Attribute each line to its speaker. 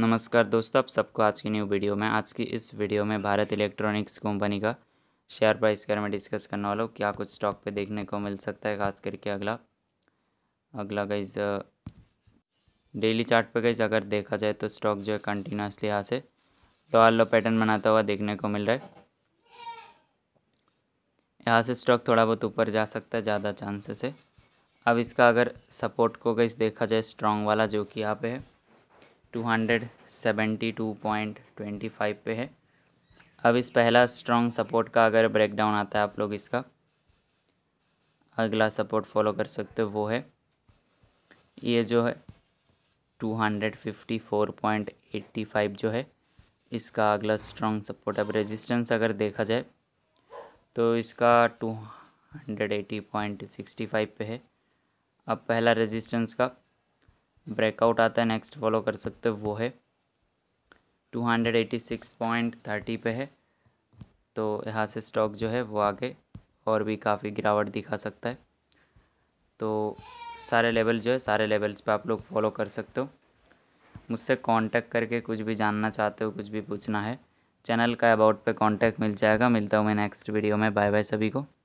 Speaker 1: नमस्कार दोस्तों आप सबको आज की न्यू वीडियो में आज की इस वीडियो में भारत इलेक्ट्रॉनिक्स कंपनी का शेयर प्राइस के बारे में डिस्कस करने वाला हूँ क्या कुछ स्टॉक पे देखने को मिल सकता है खास करके अगला अगला गाइज डेली चार्ट पे गई अगर देखा जाए तो स्टॉक जो है कंटिन्यूसली यहाँ से डॉल लो पैटर्न बनाता हुआ देखने को मिल रहा है यहाँ से स्टॉक थोड़ा बहुत ऊपर जा सकता है ज़्यादा चांसेस है अब इसका अगर सपोर्ट को गई देखा जाए स्ट्रॉन्ग वाला जो कि यहाँ पे है 272.25 पे है अब इस पहला स्ट्रॉन्ग सपोर्ट का अगर ब्रेकडाउन आता है आप लोग इसका अगला सपोर्ट फॉलो कर सकते हो वो है ये जो है 254.85 जो है इसका अगला स्ट्रॉन्ग सपोर्ट अब रेजिस्टेंस अगर देखा जाए तो इसका 280.65 पे है अब पहला रेजिस्टेंस का ब्रेकआउट आता है नेक्स्ट फॉलो कर सकते हो वो है two hundred six point thirty पे है तो यहाँ से स्टॉक जो है वो आगे और भी काफ़ी गिरावट दिखा सकता है तो सारे लेवल जो है सारे लेवल्स पे आप लोग फॉलो कर सकते हो मुझसे कांटेक्ट करके कुछ भी जानना चाहते हो कुछ भी पूछना है चैनल का अबाउट पे कांटेक्ट मिल जाएगा मिलता हूँ मैं नेक्स्ट वीडियो में बाय बाय सभी को